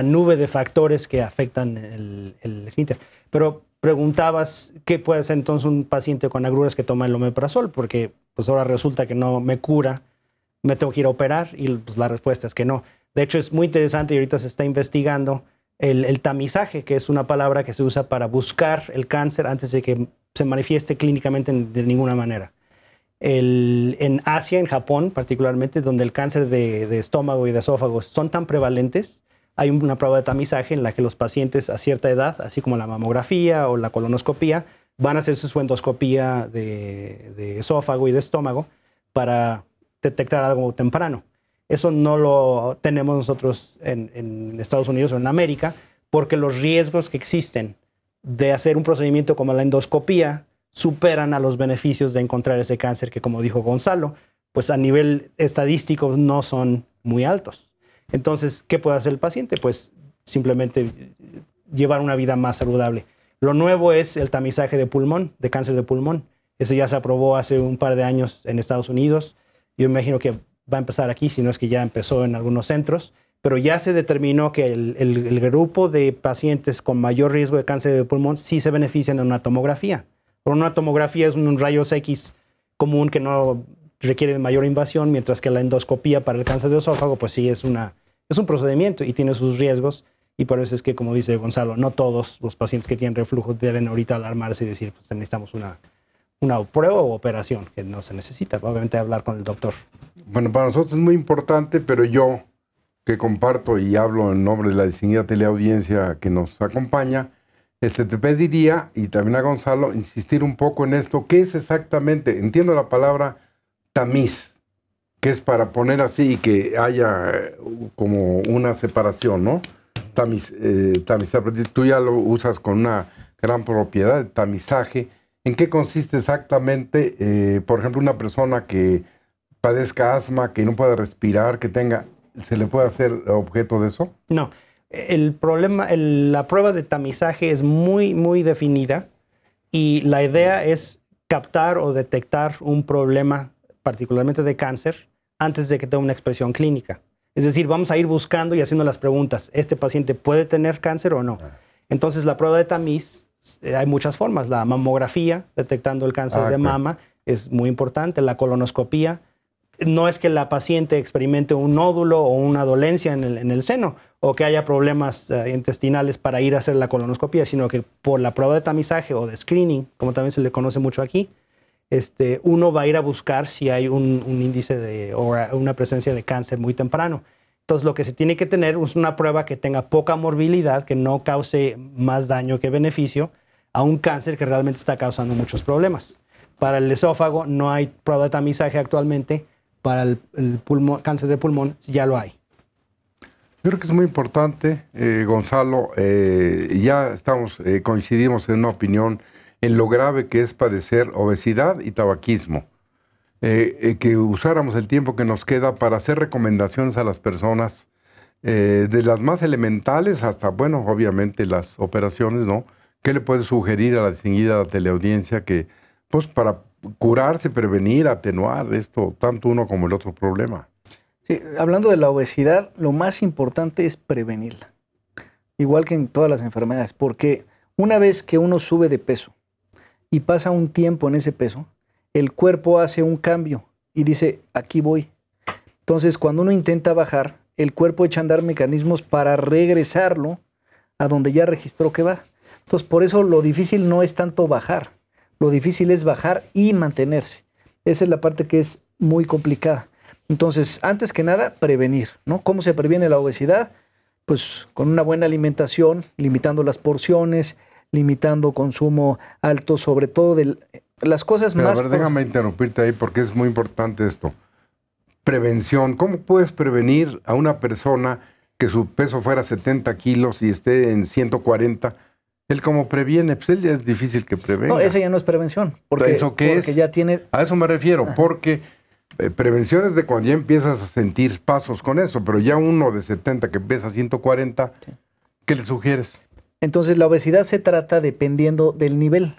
Speaker 3: nube de factores que afectan el, esfínter. Pero preguntabas qué puede hacer entonces un paciente con agruras que toma el omeprazol, porque pues ahora resulta que no me cura me tengo que ir a operar? Y pues, la respuesta es que no. De hecho, es muy interesante y ahorita se está investigando el, el, tamizaje, que es una palabra que se usa para buscar el cáncer antes de que se manifieste clínicamente de ninguna manera. El, en Asia, en Japón particularmente, donde el cáncer de, de estómago y de esófago son tan prevalentes, hay una prueba de tamizaje en la que los pacientes a cierta edad, así como la mamografía o la colonoscopía, van a hacer su endoscopía de, de esófago y de estómago para detectar algo temprano. Eso no lo tenemos nosotros en, Estados Unidos o en América, porque los riesgos que existen de hacer un procedimiento como la endoscopía superan a los beneficios de encontrar ese cáncer que, como dijo Gonzalo, pues a nivel estadístico no son muy altos. Entonces, ¿qué puede hacer el paciente? Pues simplemente llevar una vida más saludable. Lo nuevo es el tamizaje de pulmón, de cáncer de pulmón. Ese ya se aprobó hace un par de años en Estados Unidos. Yo imagino que va a empezar aquí, si no es que ya empezó en algunos centros, pero ya se determinó que el, grupo de pacientes con mayor riesgo de cáncer de pulmón sí se benefician de una tomografía. Por una tomografía es un rayo X común que no requiere mayor invasión, mientras que la endoscopía para el cáncer de esófago, pues sí es, una, es un procedimiento y tiene sus riesgos. Y por eso es que, como dice Gonzalo, no todos los pacientes que tienen reflujo deben ahorita alarmarse y decir, pues necesitamos una, una prueba o operación que no se necesita, obviamente hablar con el doctor. Bueno, para nosotros es muy importante,
Speaker 1: pero yo que comparto y hablo en nombre de la distinguida teleaudiencia que nos acompaña, este, te pediría, y también a Gonzalo, insistir un poco en esto, ¿qué es exactamente? Entiendo la palabra tamiz, que es para poner así y que haya eh, como una separación, ¿no? Tamiz, eh, tú ya lo usas con una gran propiedad, tamizaje, ¿En qué consiste exactamente, eh, por ejemplo, una persona que padezca asma, que no puede respirar, que tenga, ¿se le puede hacer objeto de eso?
Speaker 3: No. El problema, la prueba de tamizaje es muy, muy definida y la idea es captar o detectar un problema, particularmente de cáncer, antes de que tenga una expresión clínica. Es decir, vamos a ir buscando y haciendo las preguntas. ¿Este paciente puede tener cáncer o no? Ah. Entonces, la prueba de tamiz eh, hay muchas formas. La mamografía, detectando el cáncer ah, de mama, es muy importante. La colonoscopía, no es que la paciente experimente un nódulo o una dolencia en el, seno o que haya problemas eh, intestinales para ir a hacer la colonoscopia, sino que por la prueba de tamizaje o de screening, como también se le conoce mucho aquí, este, uno va a ir a buscar si hay un, índice de, o una presencia de cáncer muy temprano. Entonces, lo que se tiene que tener es una prueba que tenga poca morbilidad, que no cause más daño que beneficio a un cáncer que realmente está causando muchos problemas. Para el esófago no hay prueba de tamizaje actualmente, para el, pulmón, cáncer de pulmón
Speaker 1: ya lo hay. Yo creo que es muy importante, eh, Gonzalo, eh, ya estamos, eh, coincidimos en una opinión en lo grave que es padecer obesidad y tabaquismo. Eh, eh, que usáramos el tiempo que nos queda para hacer recomendaciones a las personas, eh, de las más elementales hasta, bueno, obviamente las operaciones, ¿no? ¿Qué le puedes sugerir a la distinguida teleaudiencia que, pues, para curarse, prevenir, atenuar esto, tanto uno como el otro problema?
Speaker 2: Sí, hablando de la obesidad, lo más importante es prevenirla, igual que en todas las enfermedades, porque una vez que uno sube de peso y pasa un tiempo en ese peso, el cuerpo hace un cambio y dice, aquí voy. Entonces, cuando uno intenta bajar, el cuerpo echa a andar mecanismos para regresarlo a donde ya registró que va. Entonces, por eso lo difícil no es tanto bajar, lo difícil es bajar y mantenerse. Esa es la parte que es muy complicada. Entonces, antes que nada, prevenir, ¿no? ¿Cómo se previene la obesidad? Pues con una buena alimentación, limitando las porciones, limitando consumo alto, sobre todo del
Speaker 1: las cosas más... A ver, déjame interrumpirte ahí porque es muy importante esto. Prevención. ¿Cómo puedes prevenir a una persona que su peso fuera 70 kilos y esté en 140? Él como previene, pues él ya es difícil que prevenga. No,
Speaker 2: eso ya no es prevención. Porque, ¿Eso qué porque ya tiene...
Speaker 1: A eso me refiero, ah. porque eh, prevención es de cuando ya empiezas a sentir pasos con eso, pero ya uno de 70 que pesa 140, ¿qué le sugieres?
Speaker 2: Entonces la obesidad se trata dependiendo del nivel.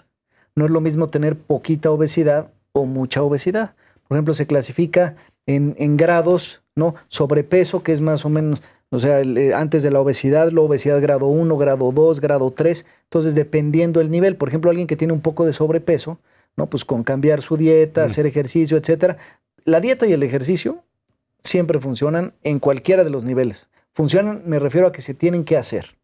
Speaker 2: No es lo mismo tener poquita obesidad o mucha obesidad. Por ejemplo, se clasifica en, grados, ¿no? Sobrepeso, que es más o menos, o sea, eh, antes de la obesidad, la obesidad grado 1, grado 2, grado 3. Entonces, dependiendo el nivel, por ejemplo, alguien que tiene un poco de sobrepeso, ¿no? Pues con cambiar su dieta, mm. hacer ejercicio, etcétera. La dieta y el ejercicio siempre funcionan en cualquiera de los niveles. Funcionan, me refiero a que se tienen que hacer.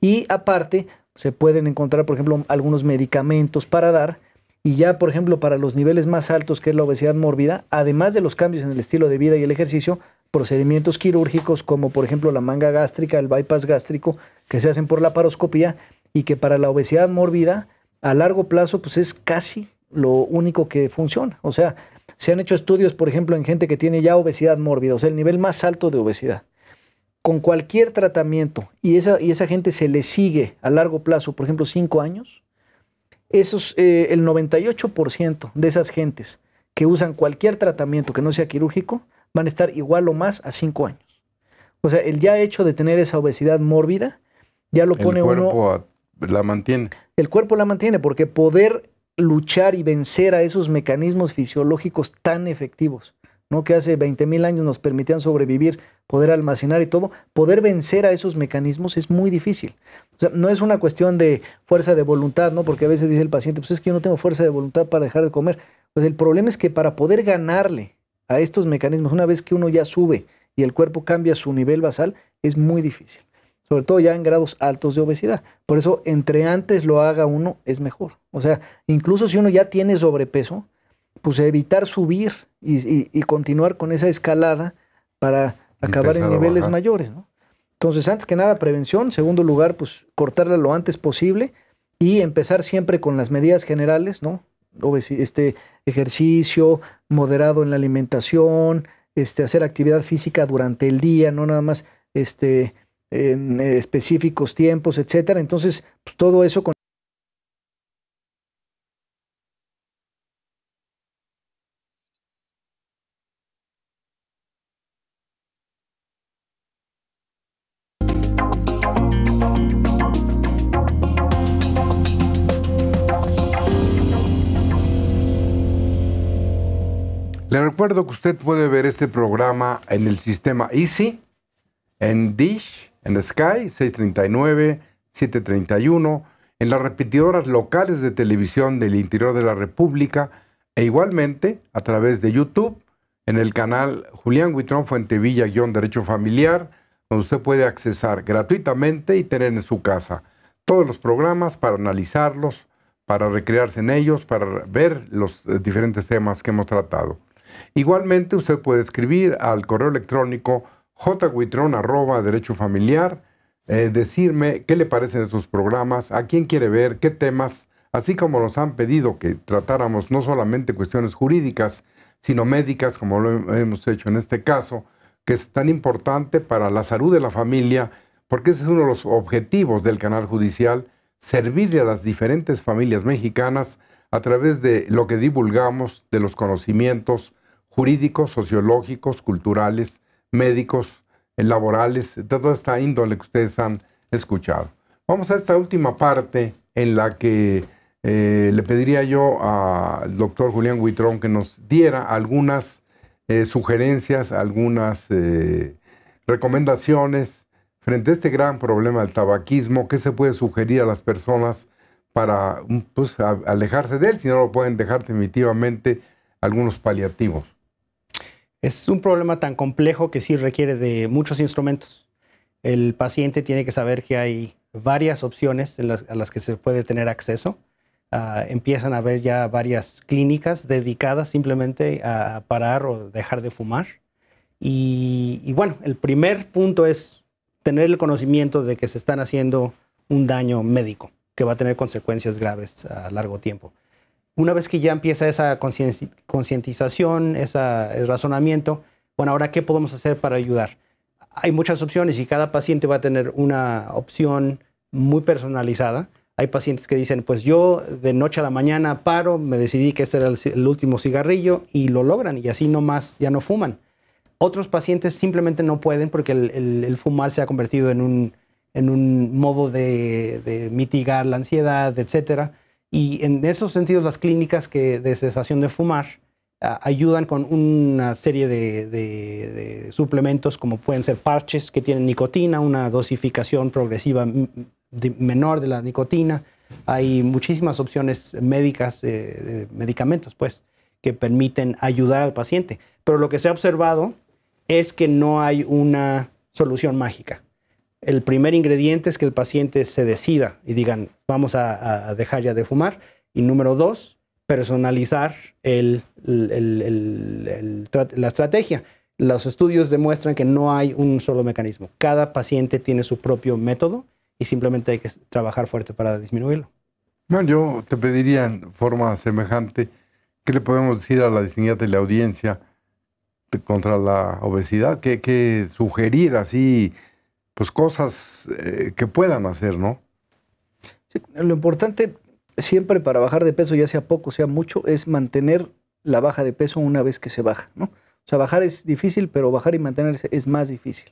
Speaker 2: Y aparte, se pueden encontrar, por ejemplo, algunos medicamentos para dar. Y ya, por ejemplo, para los niveles más altos, que es la obesidad mórbida, además de los cambios en el estilo de vida y el ejercicio, procedimientos quirúrgicos como, por ejemplo, la manga gástrica, el bypass gástrico, que se hacen por la paroscopía y que para la obesidad mórbida, a largo plazo, pues es casi lo único que funciona. O sea, se han hecho estudios, por ejemplo, en gente que tiene ya obesidad mórbida, o sea, el nivel más alto de obesidad con cualquier tratamiento y esa, y esa gente se le sigue a largo plazo, por ejemplo, cinco años, esos, eh, el 98% de esas gentes que usan cualquier tratamiento que no sea quirúrgico van a estar igual o más a cinco años. O sea, el ya hecho de tener esa obesidad mórbida ya lo pone uno... el cuerpo La mantiene. El cuerpo la mantiene porque poder luchar y vencer a esos mecanismos fisiológicos tan efectivos ¿no? que hace 20.000 años nos permitían sobrevivir, poder almacenar y todo, poder vencer a esos mecanismos es muy difícil. O sea, no es una cuestión de fuerza de voluntad, ¿no? porque a veces dice el paciente, pues es que yo no tengo fuerza de voluntad para dejar de comer. Pues el problema es que para poder ganarle a estos mecanismos, una vez que uno ya sube y el cuerpo cambia su nivel basal, es muy difícil. Sobre todo ya en grados altos de obesidad. Por eso, entre antes lo haga uno, es mejor. O sea, incluso si uno ya tiene sobrepeso, pues evitar subir y, continuar con esa escalada para acabar en niveles mayores, ¿no? Entonces, antes que nada, prevención. Segundo lugar, pues cortarla lo antes posible y empezar siempre con las medidas generales, ¿no? Este ejercicio moderado en la alimentación, este, hacer actividad física durante el día, no nada más este, en eh, específicos tiempos, etcétera. Entonces, pues todo eso con
Speaker 1: recuerdo que usted puede ver este programa en el sistema Easy, en Dish, en Sky 639, 731, en las repetidoras locales de televisión del interior de la República e igualmente a través de YouTube en el canal Julián Huitrón Fuentevilla-Derecho Familiar, donde usted puede accesar gratuitamente y tener en su casa todos los programas para analizarlos, para recrearse en ellos, para ver los eh, diferentes temas que hemos tratado. Igualmente, usted puede escribir al correo electrónico jguitrón derecho familiar, eh, decirme qué le parecen estos programas, a quién quiere ver, qué temas, así como nos han pedido que tratáramos no solamente cuestiones jurídicas, sino médicas, como lo hemos hecho en este caso, que es tan importante para la salud de la familia, porque ese es uno de los objetivos del canal judicial, servirle a las diferentes familias mexicanas a través de lo que divulgamos, de los conocimientos, jurídicos, sociológicos, culturales, médicos, eh, laborales, de toda esta índole que ustedes han escuchado. Vamos a esta última parte en la que eh, le pediría yo al doctor Julián Huitrón que nos diera algunas eh, sugerencias, algunas recomendaciones frente a este gran problema del tabaquismo, qué se puede sugerir a las personas para mm, pues, alejarse de él, si no lo pueden dejar definitivamente algunos paliativos. Es un problema tan complejo que sí
Speaker 3: requiere de muchos instrumentos. El paciente tiene que saber que hay varias opciones a las que se puede tener acceso. Ah, empiezan a haber ya varias clínicas dedicadas simplemente a parar o dejar de fumar. Y, y, bueno, el primer punto es tener el conocimiento de que se están haciendo un daño médico que va a tener consecuencias graves a largo tiempo una vez que ya empieza esa concientización, ese razonamiento, bueno, ahora qué podemos hacer para ayudar. Hay muchas opciones y cada paciente va a tener una opción muy personalizada. Hay pacientes que dicen, pues yo de noche a la mañana paro, me decidí que este era el último cigarrillo y lo logran y así nomás ya no fuman. Otros pacientes simplemente no pueden porque el, fumar se ha convertido en un, en un modo de, de mitigar la ansiedad, etcétera y en esos sentidos, las clínicas que de cesación de fumar ah, ayudan con una serie de, suplementos como pueden ser parches que tienen nicotina, una dosificación progresiva menor de la nicotina. Hay muchísimas opciones médicas, eh, de medicamentos, pues, que permiten ayudar al paciente. Pero lo que se ha observado es que no hay una solución mágica el primer ingrediente es que el paciente se decida y digan, vamos a, dejar ya de fumar. Y número dos, personalizar el, la estrategia. Los estudios demuestran que no hay un solo mecanismo. Cada paciente tiene su propio método y simplemente hay que trabajar fuerte para disminuirlo.
Speaker 1: Bueno, yo te pediría en forma semejante, ¿qué le podemos decir a la dignidad de la audiencia contra la obesidad? ¿Qué, qué sugerir así pues cosas eh, que puedan hacer, ¿no?
Speaker 2: lo importante siempre para bajar de peso, ya sea poco, sea mucho, es mantener la baja de peso una vez que se baja, ¿no? O sea, bajar es difícil, pero bajar y mantenerse es más difícil.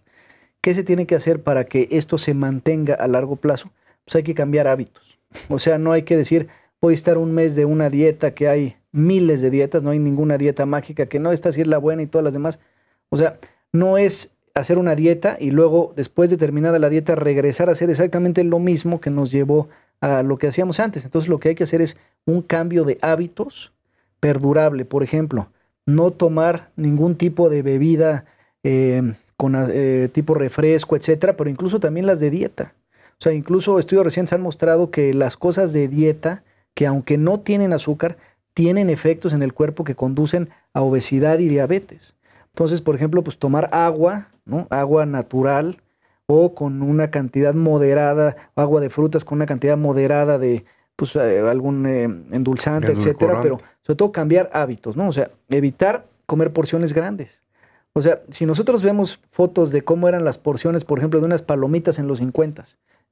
Speaker 2: ¿Qué se tiene que hacer para que esto se mantenga a largo plazo? Pues hay que cambiar hábitos. O sea, no hay que decir, voy a estar un mes de una dieta que hay miles de dietas, no hay ninguna dieta mágica que no, esta sí es la buena y todas las demás. O sea, no es hacer una dieta y luego, después de terminada la dieta, regresar a hacer exactamente lo mismo que nos llevó a lo que hacíamos antes. Entonces, lo que hay que hacer es un cambio de hábitos perdurable. Por ejemplo, no tomar ningún tipo de bebida eh, con eh, tipo refresco, etcétera, pero incluso también las de dieta. O sea, incluso estudios recientes han mostrado que las cosas de dieta, que aunque no tienen azúcar, tienen efectos en el cuerpo que conducen a obesidad y diabetes. Entonces, por ejemplo, pues tomar agua, ¿no? Agua natural o con una cantidad moderada, agua de frutas con una cantidad moderada de pues, eh, algún eh, endulzante, etcétera, pero sobre todo cambiar hábitos, ¿no? O sea, evitar comer porciones grandes. O sea, si nosotros vemos fotos de cómo eran las porciones, por ejemplo, de unas palomitas en los 50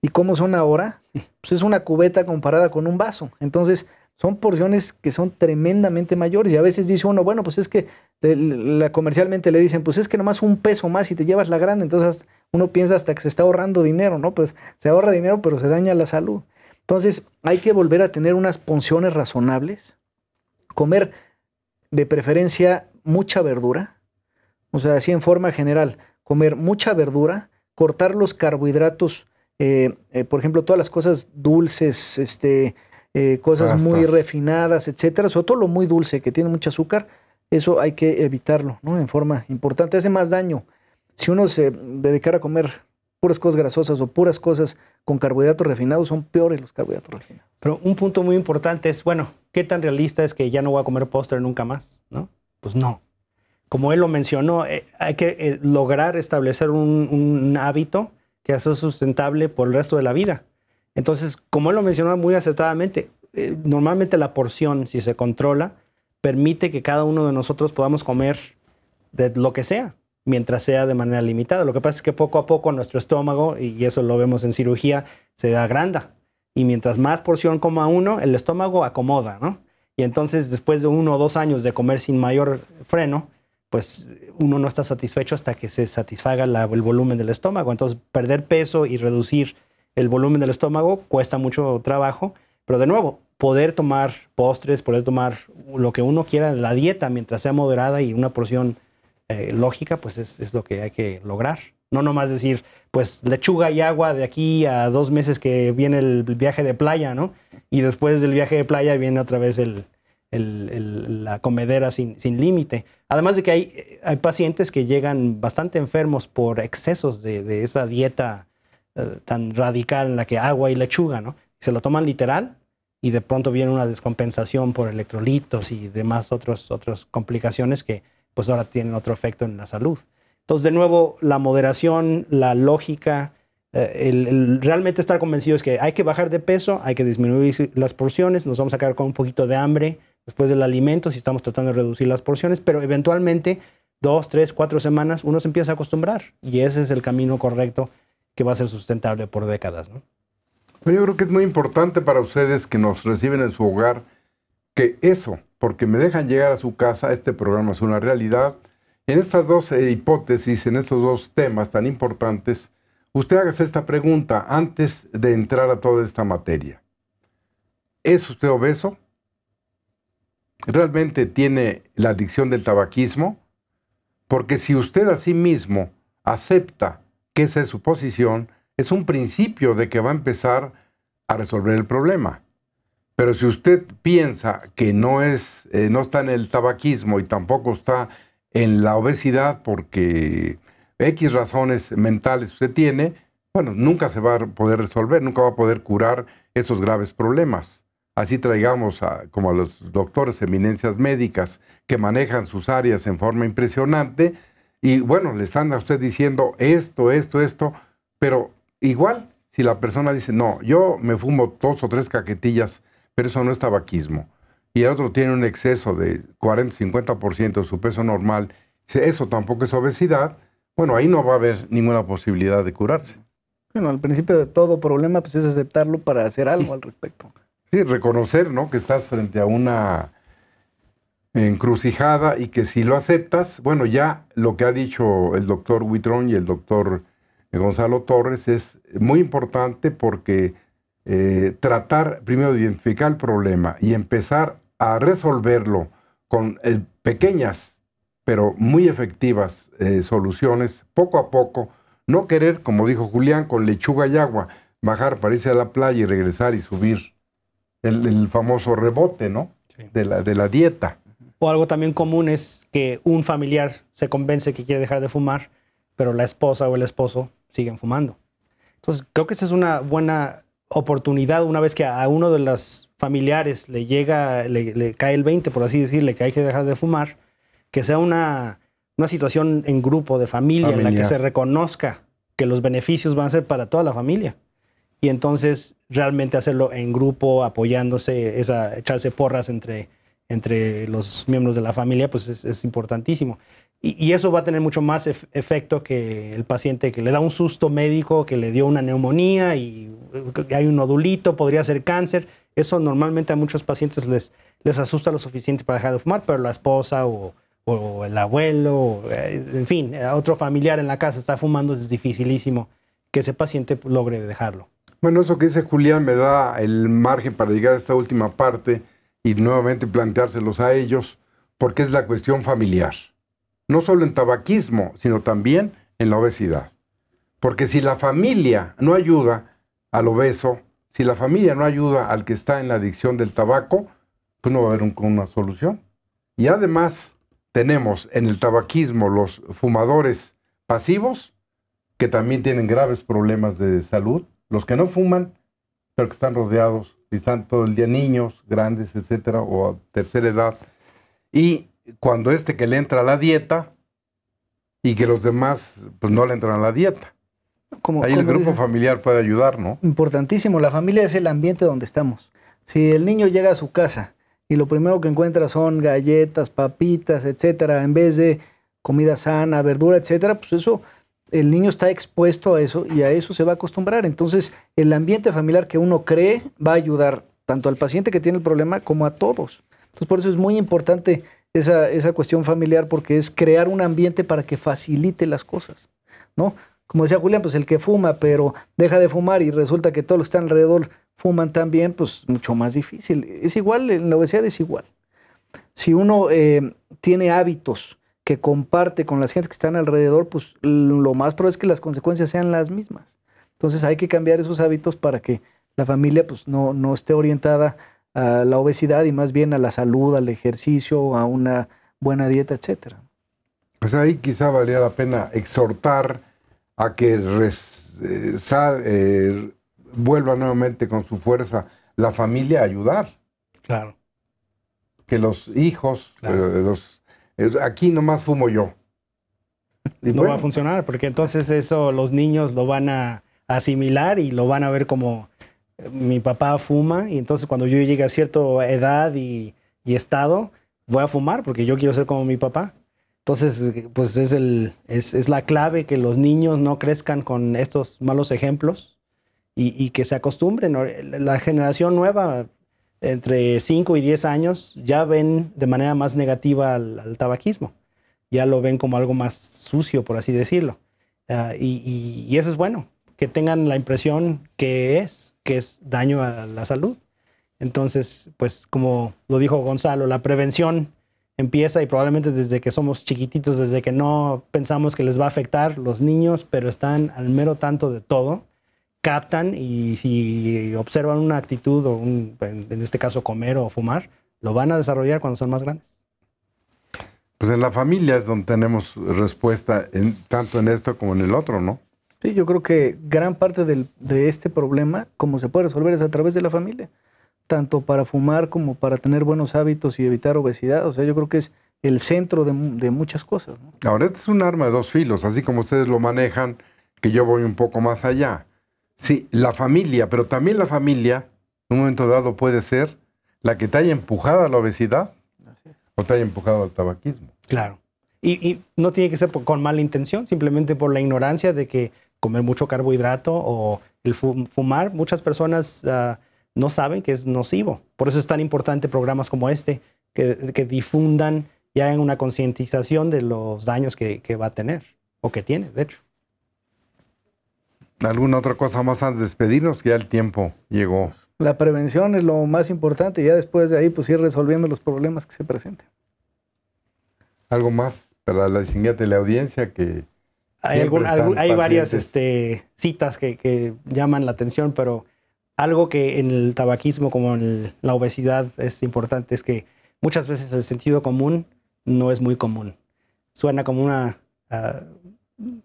Speaker 2: y cómo son ahora, pues es una cubeta comparada con un vaso. Entonces, son porciones que son tremendamente mayores. Y a veces dice uno, bueno, pues es que la, comercialmente le dicen, pues es que nomás un peso más y te llevas la grande. Entonces uno piensa hasta que se está ahorrando dinero, ¿no? Pues se ahorra dinero, pero se daña la salud. Entonces hay que volver a tener unas porciones razonables, comer de preferencia mucha verdura, o sea, así en forma general, comer mucha verdura, cortar los carbohidratos. Eh, eh, por ejemplo, todas las cosas dulces, este, eh, cosas muy refinadas, etcétera, sobre todo lo muy dulce que tiene mucho azúcar, eso hay que evitarlo, ¿no? En forma importante, hace más daño. Si uno se dedicara a comer puras cosas grasosas o puras cosas con carbohidratos refinados, son peores los carbohidratos refinados.
Speaker 3: Pero un punto muy importante es, bueno, ¿qué tan realista es que ya no voy a comer postre nunca más? ¿No? Pues no. Como él lo mencionó, eh, hay que eh, lograr establecer un, un hábito que sea sustentable por el resto de la vida. Entonces, como él lo mencionó muy acertadamente, eh, normalmente la porción, si se controla, permite que cada uno de nosotros podamos comer de lo que sea, mientras sea de manera limitada. Lo que pasa es que poco a poco nuestro estómago, y eso lo vemos en cirugía, se agranda. Y mientras más porción coma uno, el estómago acomoda, ¿no? Y entonces, después de uno o dos años de comer sin mayor freno, pues uno no está satisfecho hasta que se satisfaga el volumen del estómago. Entonces, perder peso y reducir el volumen del estómago, cuesta mucho trabajo, pero de nuevo, poder tomar postres, poder tomar lo que uno quiera de la dieta mientras sea moderada y una porción eh, lógica, pues es, lo que hay que lograr. No nomás decir, pues lechuga y agua de aquí a dos meses que viene el viaje de playa, ¿no? Y después del viaje de playa viene otra vez el, la comedera sin, límite. Además de que hay, hay pacientes que llegan bastante enfermos por excesos de esa dieta tan radical en la que agua y lechuga, ¿no? Se lo toman literal y de pronto viene una descompensación por electrolitos y demás otras complicaciones que pues ahora tienen otro efecto en la salud. Entonces, de nuevo, la moderación, la lógica, eh, realmente estar convencido es que hay que bajar de peso, hay que disminuir las porciones, nos vamos a quedar con un poquito de hambre después del alimento si estamos tratando de reducir las porciones, pero eventualmente dos, tres, cuatro semanas uno se empieza a acostumbrar y ese es el camino correcto que va a ser sustentable por décadas. ¿no?
Speaker 1: Yo creo que es muy importante para ustedes que nos reciben en su hogar que eso, porque me dejan llegar a su casa, este programa es una realidad. En estas dos hipótesis, en estos dos temas tan importantes, usted haga esta pregunta antes de entrar a toda esta materia. ¿Es usted obeso? ¿Realmente tiene la adicción del tabaquismo? Porque si usted a sí mismo acepta que esa es su posición, es un principio de que va a empezar a resolver el problema. Pero si usted piensa que no, es, eh, no está en el tabaquismo y tampoco está en la obesidad porque X razones mentales usted tiene, bueno, nunca se va a poder resolver, nunca va a poder curar esos graves problemas. Así traigamos a, como a los doctores, eminencias médicas que manejan sus áreas en forma impresionante, y bueno, le están a usted diciendo esto, esto, esto, pero igual, si la persona dice, no, yo me fumo dos o tres caquetillas, pero eso no es tabaquismo, y el otro tiene un exceso de 40, 50% de su peso normal, eso tampoco es obesidad, bueno, ahí no va a haber ninguna posibilidad de curarse.
Speaker 2: Bueno, al principio de todo problema, pues es aceptarlo para hacer algo al
Speaker 1: respecto. Sí, reconocer, ¿no? Que estás frente a una encrucijada y que si lo aceptas, bueno, ya lo que ha dicho el doctor Huitrón y el doctor eh, Gonzalo Torres es muy importante porque eh, tratar primero de identificar el problema y empezar a resolverlo con eh, pequeñas pero muy efectivas soluciones poco a poco, no querer, como dijo Julián, con lechuga y agua, bajar para irse a la playa y regresar y subir el, famoso rebote, ¿no? De, la, de la dieta.
Speaker 3: O algo también común es que un familiar se convence que quiere dejar de fumar, pero la esposa o el esposo siguen fumando. Entonces, creo que esa es una buena oportunidad una vez que a uno de los familiares le llega, le, cae el 20, por así decirle, que hay que dejar de fumar, que sea una, situación en grupo, de familia, familia, en la que se reconozca que los beneficios van a ser para toda la familia. Y entonces realmente hacerlo en grupo, apoyándose, esa, echarse porras entre entre los miembros de la familia, pues es, importantísimo. Y, eso va a tener mucho más efecto que el paciente que le da un susto médico, que le dio una neumonía y hay un nodulito, podría ser cáncer. Eso normalmente a muchos pacientes les, les asusta lo suficiente para dejar de fumar, pero la esposa o, el abuelo, eh, en fin, eh, otro familiar en la casa está fumando, es dificilísimo que ese paciente logre dejarlo.
Speaker 1: Bueno, eso que dice Julián me da el margen para llegar a esta última parte y nuevamente planteárselos a ellos, porque es la cuestión familiar. No solo en tabaquismo, sino también en la obesidad. Porque si la familia no ayuda al obeso, si la familia no ayuda al que está en la adicción del tabaco, pues no va a haber una solución. Y además tenemos en el tabaquismo los fumadores pasivos, que también tienen graves problemas de salud, los que no fuman, pero que están rodeados si están todo el día niños, grandes, etcétera, o a tercera edad. Y cuando este que le entra a la dieta y que los demás pues no le entran a la dieta. Como, Ahí el grupo familiar puede ayudar, ¿no?
Speaker 2: Importantísimo, la familia es el ambiente donde estamos. Si el niño llega a su casa y lo primero que encuentra son galletas, papitas, etcétera, en vez de comida sana, verdura, etcétera, pues eso el niño está expuesto a eso y a eso se va a acostumbrar. Entonces, el ambiente familiar que uno cree va a ayudar tanto al paciente que tiene el problema como a todos. Entonces, por eso es muy importante esa, cuestión familiar porque es crear un ambiente para que facilite las cosas, ¿no? Como decía Julián, pues el que fuma, pero deja de fumar y resulta que todos los que están alrededor fuman también, pues mucho más difícil. Es igual, en la obesidad es igual. Si uno eh, tiene hábitos, que comparte con las gente que están alrededor, pues lo más probable es que las consecuencias sean las mismas. Entonces hay que cambiar esos hábitos para que la familia pues, no, no esté orientada a la obesidad y más bien a la salud, al ejercicio, a una buena dieta, etc.
Speaker 1: Pues ahí quizá valía la pena exhortar a que res, eh, eh, vuelva nuevamente con su fuerza la familia a ayudar. Claro. Que los hijos, de eh, los aquí nomás fumo yo. Y no va a funcionar, porque entonces
Speaker 3: eso los niños lo van a asimilar y lo van a ver como mi papá fuma y entonces cuando yo llegue a cierta edad y, estado, voy a fumar porque yo quiero ser como mi papá. Entonces, pues es, el, es, la clave que los niños no crezcan con estos malos ejemplos y, y, que se acostumbren. La generación nueva entre 5 y 10 años ya ven de manera más negativa al, tabaquismo, ya lo ven como algo más sucio, por así decirlo. Ah, y, y, eso es bueno, que tengan la impresión que es, que es daño a la salud. Entonces, pues como lo dijo Gonzalo, la prevención empieza y probablemente desde que somos chiquititos, desde que no pensamos que les va a afectar los niños, pero están al mero tanto de todo captan y si observan una actitud o en este caso comer o fumar, lo van a desarrollar cuando son más grandes.
Speaker 1: Pues en la familia es donde tenemos respuesta, tanto en esto como en el otro, ¿no?
Speaker 2: Sí, yo creo que gran parte de este problema, como se puede resolver, es a través de la familia, tanto para fumar como para tener buenos hábitos y evitar obesidad. O sea, yo creo que es el centro de, muchas cosas.
Speaker 1: Ahora, este es un arma de dos filos, así como ustedes lo manejan, que yo voy un poco más allá. Sí, la familia, pero también la familia, en un momento dado puede ser la que te haya empujado a la obesidad o te haya empujado al tabaquismo.
Speaker 3: Claro. Y, no tiene que ser con mala intención, simplemente por la ignorancia de que comer mucho carbohidrato o el fumar, muchas personas ah, no saben que es nocivo. Por eso es tan importante programas como este, que, difundan ya en una concientización de los daños que va a tener o que tiene, de hecho.
Speaker 1: ¿Alguna otra cosa más antes de despedirnos? Que ya el tiempo llegó.
Speaker 2: La prevención es lo más importante y ya después de ahí pues ir resolviendo los problemas que se presenten.
Speaker 1: ¿Algo más para la distinguida teleaudiencia? audiencia que... Hay, varias
Speaker 3: este, citas que, llaman la atención, pero algo que en el tabaquismo como en la obesidad es importante es que muchas veces el sentido común no es muy común. Suena como una ah,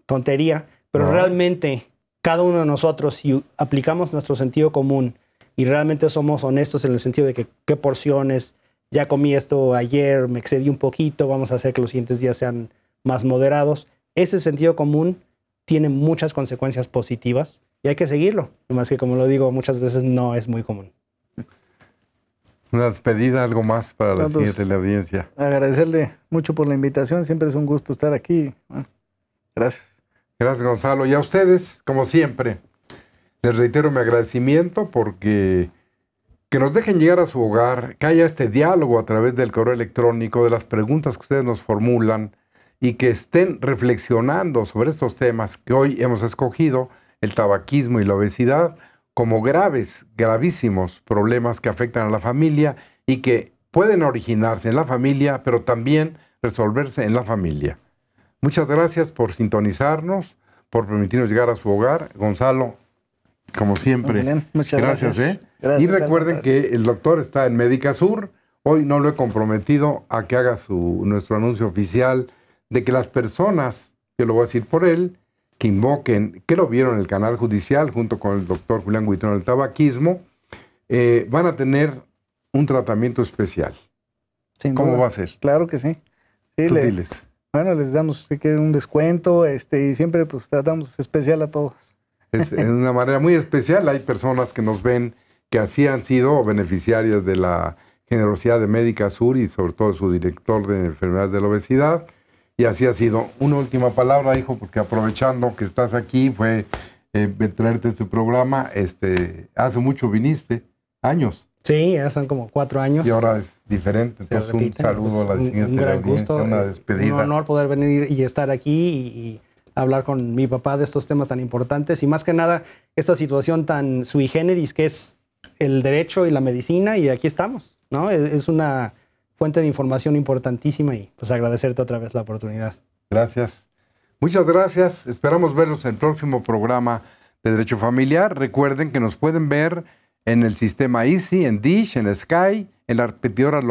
Speaker 3: tontería, pero realmente cada uno de nosotros, si aplicamos nuestro sentido común y realmente somos honestos en el sentido de que qué porciones, ya comí esto ayer, me excedí un poquito, vamos a hacer que los siguientes días sean más moderados, ese sentido común tiene muchas consecuencias positivas y hay que seguirlo. Más que como lo digo, muchas veces no es muy común.
Speaker 1: Una despedida, algo más para la pues, siguiente audiencia.
Speaker 2: Agradecerle mucho por la invitación, siempre es un gusto estar aquí.
Speaker 1: gracias. Gracias, Gonzalo. Y a ustedes, como siempre, les reitero mi agradecimiento porque que nos dejen llegar a su hogar, que haya este diálogo a través del correo electrónico, de las preguntas que ustedes nos formulan y que estén reflexionando sobre estos temas que hoy hemos escogido, el tabaquismo y la obesidad, como graves, gravísimos problemas que afectan a la familia y que pueden originarse en la familia, pero también resolverse en la familia. Muchas gracias por sintonizarnos, por permitirnos llegar a su hogar. Gonzalo, como siempre. muchas gracias. ¿eh? y recuerden que el doctor está en Médica Sur. Hoy no lo he comprometido a que haga su, nuestro anuncio oficial de que las personas, que lo voy a decir por él, que invoquen, que lo vieron en el canal judicial junto con el doctor Julián Guitrón del tabaquismo, eh, van a tener un tratamiento especial. ¿Cómo va a ser? Claro que sí.
Speaker 2: Bueno, les damos un descuento este, y siempre pues tratamos especial a todos.
Speaker 1: Es en una manera muy especial. Hay personas que nos ven que así han sido beneficiarias de la generosidad de Médica Sur y sobre todo su director de enfermedades de la obesidad. Y así ha sido. Una última palabra, hijo, porque aprovechando que estás aquí, fue eh, traerte este programa. Este, hace mucho viniste, años. Sí, ya son como cuatro años. Y ahora es diferente. un saludo a la siguiente un gran gusto, eh, despedida. Un honor
Speaker 3: poder venir y estar aquí y, hablar con mi papá de estos temas tan importantes y más que nada esta situación tan sui generis que es el derecho y la medicina y aquí estamos, ¿no? Es, es una fuente de información importantísima y pues agradecerte otra vez la oportunidad.
Speaker 1: Gracias. Muchas gracias. Esperamos verlos en el próximo programa de Derecho Familiar. Recuerden que nos pueden ver en el sistema Easy, en Dish, en Sky, en la